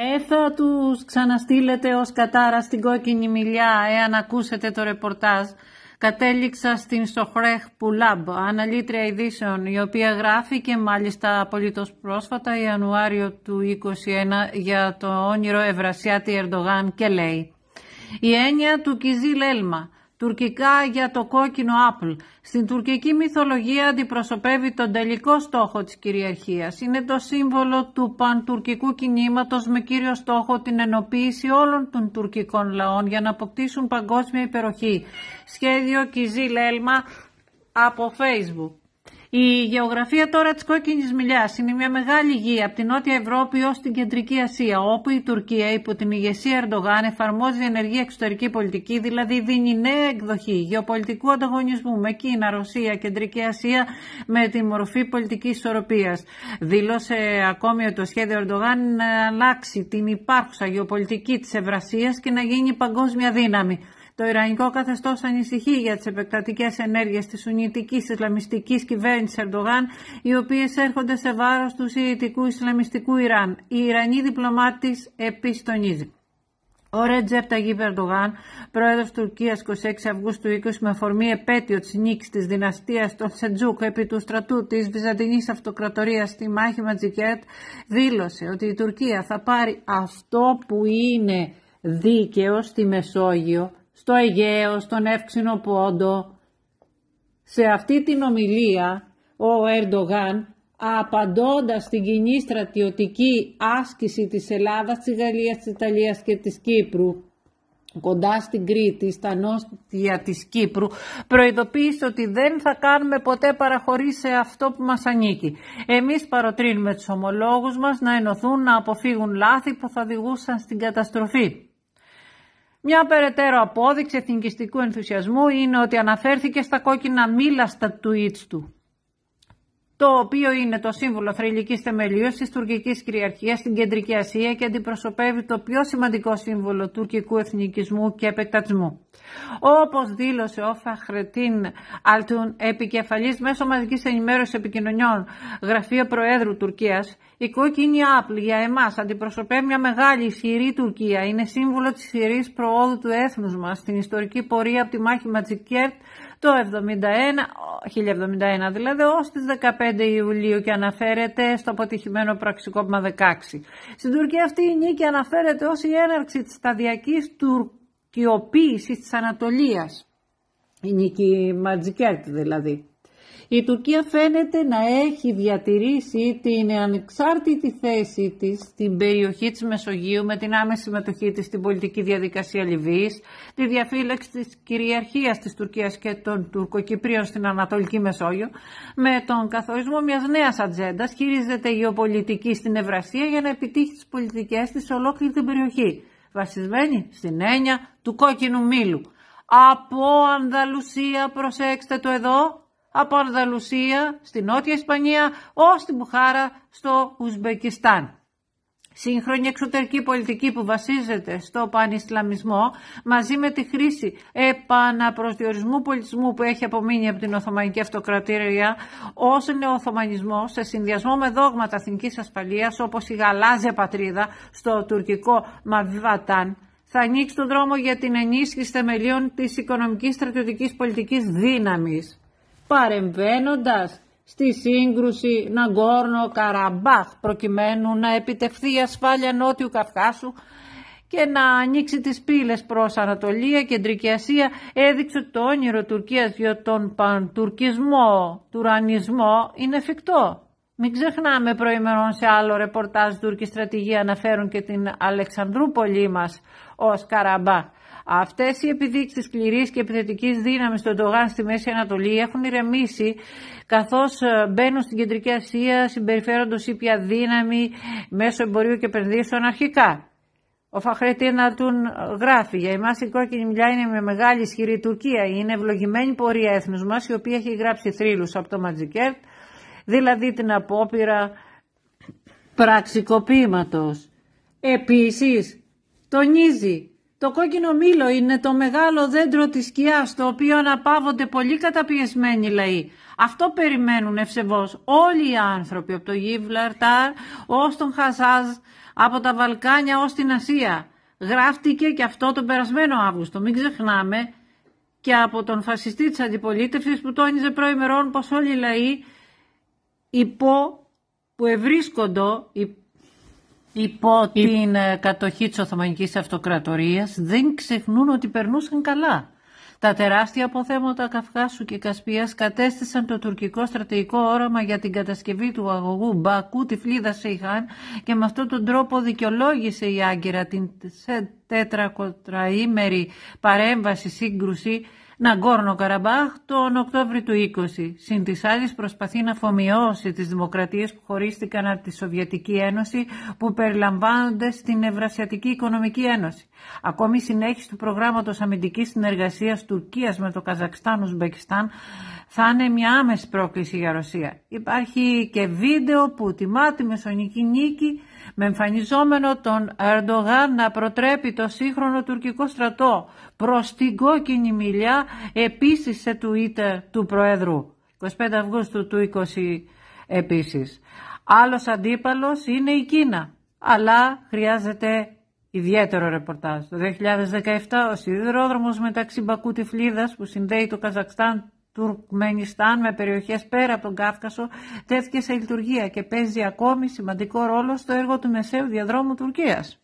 Ε, θα τους ξαναστείλετε ως κατάρα στην κόκκινη μιλιά, εάν ακούσετε το ρεπορτάζ. Κατέληξα στην Σοχρέχ Πουλάμπ, αναλύτρια ειδήσεων, η οποία γράφει μάλιστα απολύτως πρόσφατα Ιανουάριο του 2021 για το όνειρο Ευρασιάτη Ερντογάν και λέει «Η έννοια του Κιζίλ Έλμα» τουρκικά για το κόκκινο Apple. Στην τουρκική μυθολογία αντιπροσωπεύει τον τελικό στόχο της κυριαρχίας. Είναι το σύμβολο του παντουρκικού κινήματος με κύριο στόχο την ενοποίηση όλων των τουρκικών λαών για να αποκτήσουν παγκόσμια υπεροχή. Σχέδιο Κιζίλ Έλμα από Facebook. Η γεωγραφία τώρα της κόκκινης μιλιάς είναι μια μεγάλη γη από την Νότια Ευρώπη ως την Κεντρική Ασία, όπου η Τουρκία υπό την ηγεσία Ερντογάν εφαρμόζει ενεργή εξωτερική πολιτική, δηλαδή δίνει νέα εκδοχή γεωπολιτικού ανταγωνισμού με Κίνα, Ρωσία, Κεντρική Ασία με τη μορφή πολιτικής ισορροπίας. Δήλωσε ακόμη ότι το σχέδιο Ερντογάν να αλλάξει την υπάρχουσα γεωπολιτική της Ευρασίας και να γίνει παγκόσμια δύναμη. Το Ιρανικό καθεστώς ανησυχεί για τις επεκτατικές ενέργειες της Σουνιτική Ισλαμιστικής κυβέρνησης Ερντογάν, οι οποίες έρχονται σε βάρος του Σιητικού Ισλαμιστικού Ιράν. Η Ιρανή διπλωμάτης επιστονίζει. Ο Ρετζέπ Ταγίπ Ερντογάν, πρόεδρος Τουρκίας 26 Αυγούστου 20, με αφορμή επέτειο της νίκης της δυναστείας των Σεντζούκ επί του στρατού της Βυζαντινής Αυτοκρατορίας στη μάχη Ματζικέτ, δήλωσε ότι η Τουρκία θα πάρει αυτό που είναι δίκαιο στη Μεσόγειο στο Αιγαίο, στον Εύξηνο Πόντο. Σε αυτή την ομιλία ο Ερντογάν απαντώντας στην κοινή στρατιωτική άσκηση της Ελλάδας, της Γαλλίας, της Ιταλίας και της Κύπρου κοντά στην Κρήτη, στα νότια της Κύπρου, προειδοποίησε ότι δεν θα κάνουμε ποτέ παραχωρήσει σε αυτό που μας ανήκει. Εμείς παροτρύνουμε τους ομολόγους μας να ενωθούν να αποφύγουν λάθη που θα οδηγούσαν στην καταστροφή. Μια περαιτέρω απόδειξη εθνικιστικού ενθουσιασμού είναι ότι αναφέρθηκε στα κόκκινα μήλα στα tweets του το οποίο είναι το σύμβολο θρηλυκή θεμελίωσης της Τουρκικής κυριαρχίας, στην Κεντρική Ασία και αντιπροσωπεύει το πιο σημαντικό σύμβολο τουρκικού εθνικισμού και επεκτατισμού. Όπως δήλωσε ο Φαχρετίν Αλτούν, επικεφαλής μέσω μαζική ενημέρωσης επικοινωνιών, γραφείο Προέδρου Τουρκίας, η κόκκινη άπλη για εμάς αντιπροσωπεύει μια μεγάλη ισχυρή Τουρκία. Είναι σύμβολο της ισχυρής προόδου του έθνους μας στην ιστορική πορεία από τη μάχη Ματζικέρτ το 71, 1071 δηλαδή, ως τις 15 Ιουλίου και αναφέρεται στο αποτυχημένο πραξικόπημα 16. Στην Τουρκία αυτή η νίκη αναφέρεται ως η έναρξη της σταδιακής τουρκιοποίησης της Ανατολίας. Η νίκη Ματζικέρτ δηλαδή. Η Τουρκία φαίνεται να έχει διατηρήσει την ανεξάρτητη θέση της στην περιοχή της Μεσογείου με την άμεση συμμετοχή της στην πολιτική διαδικασία Λιβύης, τη διαφύλαξη της κυριαρχίας της Τουρκίας και των Τουρκοκυπρίων στην Ανατολική Μεσόγειο, με τον καθορισμό μιας νέας ατζέντας χειρίζεται γεωπολιτική στην Ευρασία για να επιτύχει τις πολιτικές της σε ολόκληρη την περιοχή, βασισμένη στην έννοια του κόκκινου μήλου. Από Ανδαλουσία, προσέξτε το εδώ, από Ανδαλουσία στη Νότια Ισπανία ως τη Μπουχάρα στο Ουσμπεκιστάν. Σύγχρονη εξωτερική πολιτική που βασίζεται στο πανισλαμισμό μαζί με τη χρήση επαναπροσδιορισμού πολιτισμού που έχει απομείνει από την Οθωμανική Αυτοκρατήρια ως νεοοθωμανισμό σε συνδυασμό με δόγματα εθνικής ασφαλείας όπως η γαλάζια πατρίδα στο τουρκικό Μαβιβατάν θα ανοίξει τον δρόμο για την ενίσχυση θεμελίων της οικονομικής στρατιωτικής πολιτικής δύναμης παρεμβαίνοντας στη σύγκρουση Ναγκόρνο Καραμπάχ προκειμένου να επιτευχθεί η ασφάλεια Νότιου Καυκάσου και να ανοίξει τις πύλες προς Ανατολία, Κεντρική Ασία έδειξε το όνειρο Τουρκίας για τον παντουρκισμό, τουρανισμό είναι εφικτό. Μην ξεχνάμε προημερών σε άλλο ρεπορτάζ Τούρκη στρατηγοί αναφέρουν και την Αλεξανδρούπολη μας ως Καραμπά. Αυτές οι επιδείξεις σκληρής και επιθετικής δύναμης του Ντογάν στη Μέση Ανατολή έχουν ηρεμήσει καθώς ε, μπαίνουν στην Κεντρική Ασία συμπεριφέροντος ήπια δύναμη μέσω εμπορίου και επενδύσεων αρχικά. Ο Φαχρετίνα τον ε, γράφει για εμάς η κόκκινη μιλιά είναι με μεγάλη ισχυρή Τουρκία. Είναι ευλογημένη πορεία έθνους μας, η οποία έχει γράψει θρύλους από το Ματζικέρτ, δηλαδή την απόπειρα πραξικοπήματος. Επίσης, τονίζει, το κόκκινο μήλο είναι το μεγάλο δέντρο της σκιάς, το οποίο αναπαύονται πολύ καταπιεσμένοι λαοί. Αυτό περιμένουν ευσεβώς όλοι οι άνθρωποι, από το Γιβλαρτάρ ως τον Χασάζ, από τα Βαλκάνια ως την Ασία. Γράφτηκε και αυτό τον περασμένο Αύγουστο, μην ξεχνάμε, και από τον φασιστή της αντιπολίτευσης που τόνιζε προημερών πως όλοι οι λαοί υπό που ευρίσκοντο υπό την ε, κατοχή της Οθωμανικής Αυτοκρατορίας δεν ξεχνούν ότι περνούσαν καλά. Τα τεράστια αποθέματα Καυκάσου και Κασπίας κατέστησαν το τουρκικό στρατηγικό όραμα για την κατασκευή του αγωγού Μπακού, τη φλίδα Σέιχαν και με αυτόν τον τρόπο δικαιολόγησε η Άγκυρα την τετρακοτραήμερη παρέμβαση σύγκρουση Ναγκόρνο Καραμπάχ τον Οκτώβριο του 20. Συν της άλλης προσπαθεί να αφομοιώσει τις δημοκρατίες που χωρίστηκαν από τη Σοβιετική Ένωση που περιλαμβάνονται στην Ευρασιατική Οικονομική Ένωση. Ακόμη η συνέχιση του προγράμματος αμυντικής συνεργασίας Τουρκίας με το Καζακστάν, Ουσμπεκιστάν θα είναι μια άμεση πρόκληση για Ρωσία. Υπάρχει και βίντεο που τιμά τη μεσονική νίκη με εμφανιζόμενο τον Ερντογάν να προτρέπει το σύγχρονο τουρκικό στρατό προς την κόκκινη μιλιά επίσης σε Twitter του Προέδρου. 25 Αυγούστου του 20 επίσης. Άλλος αντίπαλος είναι η Κίνα, αλλά χρειάζεται ιδιαίτερο ρεπορτάζ. Το 2017 ο σιδηρόδρομος μεταξύ Μπακού Τυφλίδας που συνδέει το Καζακστάν Τουρκμενιστάν με περιοχές πέρα από τον Κάφκασο τέθηκε σε λειτουργία και παίζει ακόμη σημαντικό ρόλο στο έργο του Μεσαίου Διαδρόμου Τουρκίας.